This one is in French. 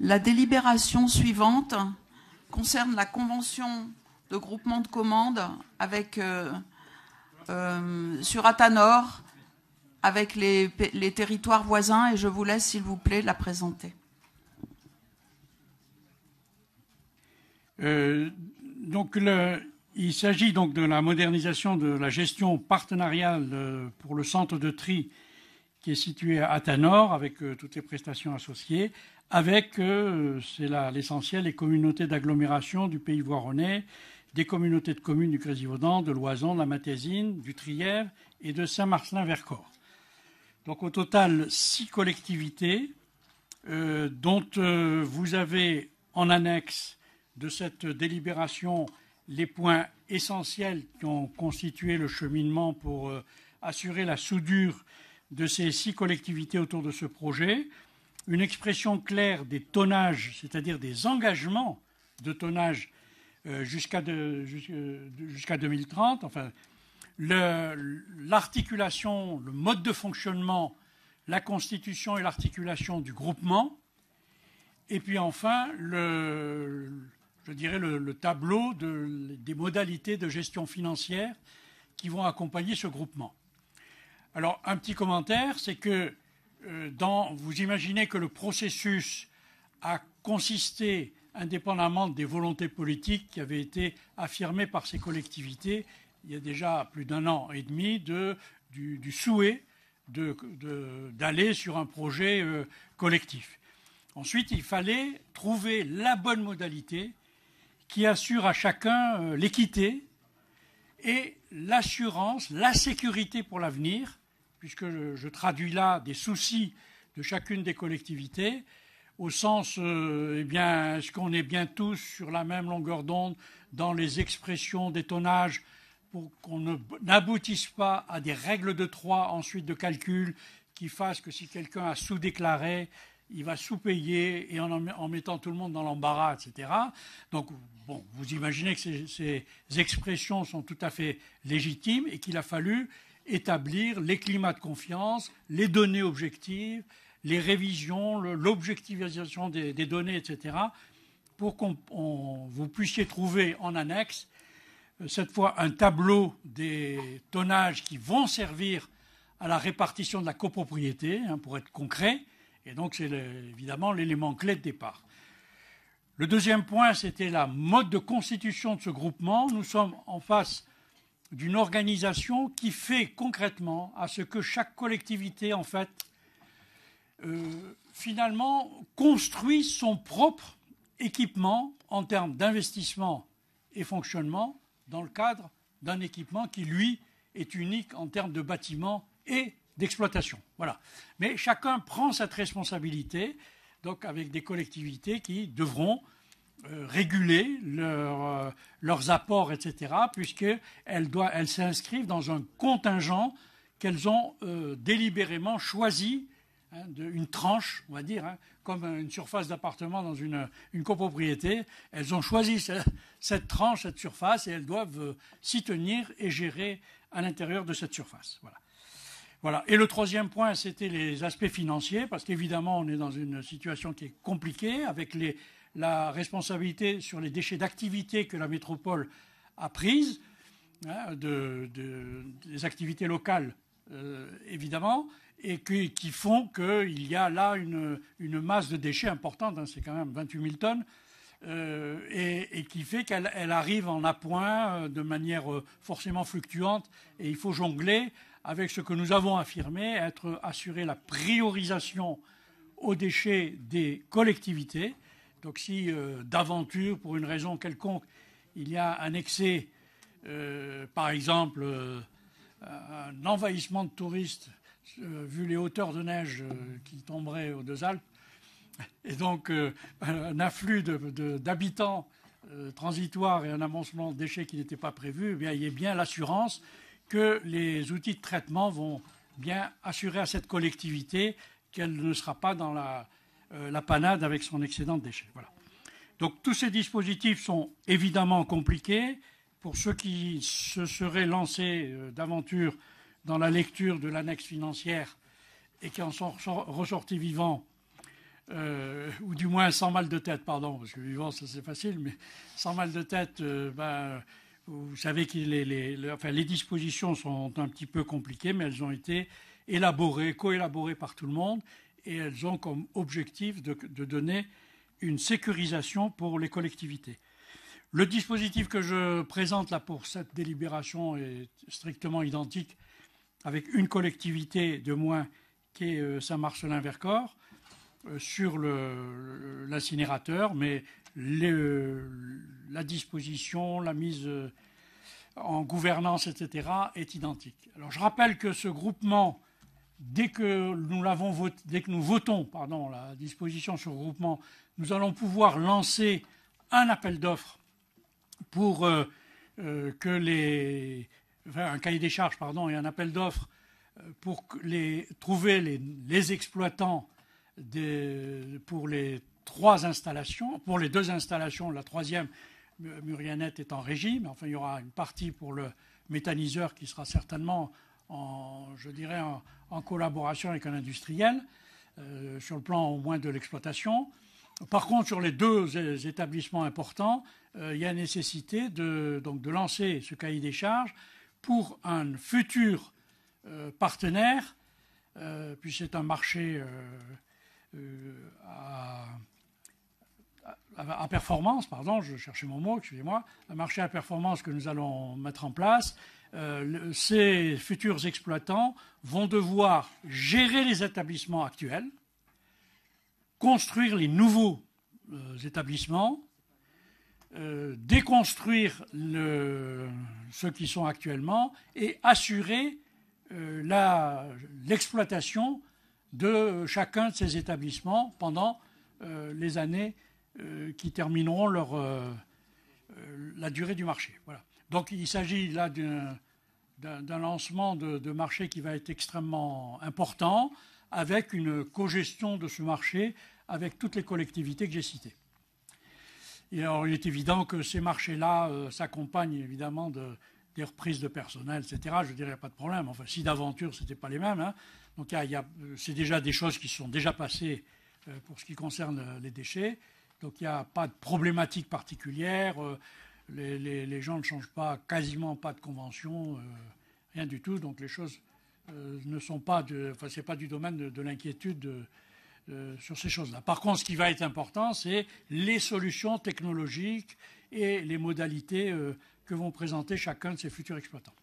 La délibération suivante concerne la convention de groupement de commandes avec, euh, euh, sur Atanor avec les, territoires voisins et je vous laisse, s'il vous plaît, la présenter. Euh, donc il s'agit donc de la modernisation de la gestion partenariale pour le centre de tri qui est située à Tanor, avec euh, toutes les prestations associées, avec, euh, c'est l'essentiel, les communautés d'agglomération du Pays Voironnais, des communautés de communes du Crézy-Vaudan, de l'Oison, de la Matésine, du Trièvre et de Saint-Marcelin-Vercors. Donc au total, six collectivités, euh, dont vous avez en annexe de cette délibération les points essentiels qui ont constitué le cheminement pour assurer la soudure de ces six collectivités autour de ce projet, une expression claire des tonnages, c'est-à-dire des engagements de tonnage euh, jusqu'à 2030, enfin, l'articulation, le, mode de fonctionnement, la constitution et l'articulation du groupement, et puis enfin, le, je dirais, le, tableau des modalités de gestion financière qui vont accompagner ce groupement. Alors, un petit commentaire, c'est que euh, vous imaginez que le processus a consisté, indépendamment des volontés politiques qui avaient été affirmées par ces collectivités, il y a déjà plus d'un an et demi, de, du, souhait d'aller sur un projet euh, collectif. Ensuite, il fallait trouver la bonne modalité qui assure à chacun euh, l'équité et l'assurance, la sécurité pour l'avenir puisque je, traduis là des soucis de chacune des collectivités, au sens, euh, eh bien, est-ce qu'on est bien tous sur la même longueur d'onde dans les expressions des pour qu'on n'aboutisse pas à des règles de trois ensuite de calcul qui fassent que si quelqu'un a sous-déclaré, il va sous-payer et en, mettant tout le monde dans l'embarras, etc. Donc, vous imaginez que ces expressions sont tout à fait légitimes et qu'il a fallu établir les climats de confiance, les données objectives, les révisions, l'objectivisation des, données, etc., pour que vous puissiez trouver en annexe, euh, cette fois, un tableau des tonnages qui vont servir à la répartition de la copropriété, hein, pour être concret, et donc c'est évidemment l'élément clé de départ. Le deuxième point, c'était la mode de constitution de ce groupement. Nous sommes en face d'une organisation qui fait concrètement à ce que chaque collectivité, en fait, euh, finalement, construit son propre équipement en termes d'investissement et fonctionnement dans le cadre d'un équipement qui, lui, est unique en termes de bâtiment et d'exploitation. Voilà. Mais chacun prend cette responsabilité, donc avec des collectivités qui devront euh, réguler euh, leurs apports, etc., puisqu'elles elles s'inscrivent dans un contingent qu'elles ont euh, délibérément choisi, hein, une tranche, on va dire, hein, comme une surface d'appartement dans une, copropriété. Elles ont choisi cette, tranche, cette surface, et elles doivent s'y tenir et gérer à l'intérieur de cette surface. Voilà. Voilà. Et le troisième point, c'était les aspects financiers, parce qu'évidemment, on est dans une situation qui est compliquée, avec les, la responsabilité sur les déchets d'activité que la métropole a prise, hein, des activités locales euh, évidemment, et qui, font qu'il y a là une, masse de déchets importante, hein, c'est quand même 28 000 tonnes, euh, et, qui fait qu'elle arrive en appoint euh, de manière forcément fluctuante, et il faut jongler avec ce que nous avons affirmé, être assurer la priorisation aux déchets des collectivités, donc si euh, d'aventure, pour une raison quelconque, il y a un excès, euh, par exemple euh, un envahissement de touristes, vu les hauteurs de neige qui tomberaient aux deux Alpes, et donc un afflux d'habitants transitoires et un amoncement de déchets qui n'était pas prévu, eh bien, il y a bien l'assurance que les outils de traitement vont bien assurer à cette collectivité qu'elle ne sera pas dans la euh, la panade avec son excédent de déchets. Donc tous ces dispositifs sont évidemment compliqués. Pour ceux qui se seraient lancés euh, d'aventure dans la lecture de l'annexe financière et qui en sont ressortis vivants, euh, ou du moins sans mal de tête, pardon, parce que vivant, ça c'est facile, mais sans mal de tête, ben, vous savez que les, les, dispositions sont un petit peu compliquées, mais elles ont été élaborées, co-élaborées par tout le monde, et elles ont comme objectif de, donner une sécurisation pour les collectivités. Le dispositif que je présente là pour cette délibération est strictement identique avec une collectivité de moins qui est euh, Saint-Marcelin-Vercors euh, sur l'incinérateur, mais euh, la disposition, la mise en gouvernance, etc., est identique. Alors je rappelle que ce groupement dès que nous, l'avons dès que nous votons la disposition sur le groupement, nous allons pouvoir lancer un appel d'offres pour euh, euh, que les. un cahier des charges, pardon, et un appel d'offres euh, pour les, trouver les, exploitants pour les trois installations, pour les deux installations, la troisième, Murianette est en régime, enfin il y aura une partie pour le méthaniseur qui sera certainement en, je dirais, en, collaboration avec un industriel, euh, sur le plan au moins de l'exploitation. Par contre, sur les deux établissements importants, euh, il y a nécessité de, donc, de lancer ce cahier des charges pour un futur euh, partenaire, puis c'est un marché à performance, pardon, je cherchais mon mot, excusez-moi, un marché à performance que nous allons mettre en place euh, ces futurs exploitants vont devoir gérer les établissements actuels, construire les nouveaux euh, établissements, euh, déconstruire ceux qui sont actuellement et assurer l'exploitation de chacun de ces établissements pendant les années qui termineront la durée du marché. Voilà. Donc il s'agit là d'un lancement de, marché qui va être extrêmement important, avec une co-gestion de ce marché avec toutes les collectivités que j'ai citées. Et alors, il est évident que ces marchés-là euh, s'accompagnent évidemment de, des reprises de personnel, etc. Je dirais pas de problème. Enfin, si d'aventure, ce n'était pas les mêmes. Hein. Donc, euh, c'est déjà des choses qui sont déjà passées euh, pour ce qui concerne les déchets. Donc, il n'y a pas de problématique particulière les, gens ne changent pas, quasiment pas de convention, euh, rien du tout. Donc les choses euh, ne sont pas, c'est pas du domaine de, de l'inquiétude euh, sur ces choses-là. Par contre, ce qui va être important, c'est les solutions technologiques et les modalités que vont présenter chacun de ces futurs exploitants.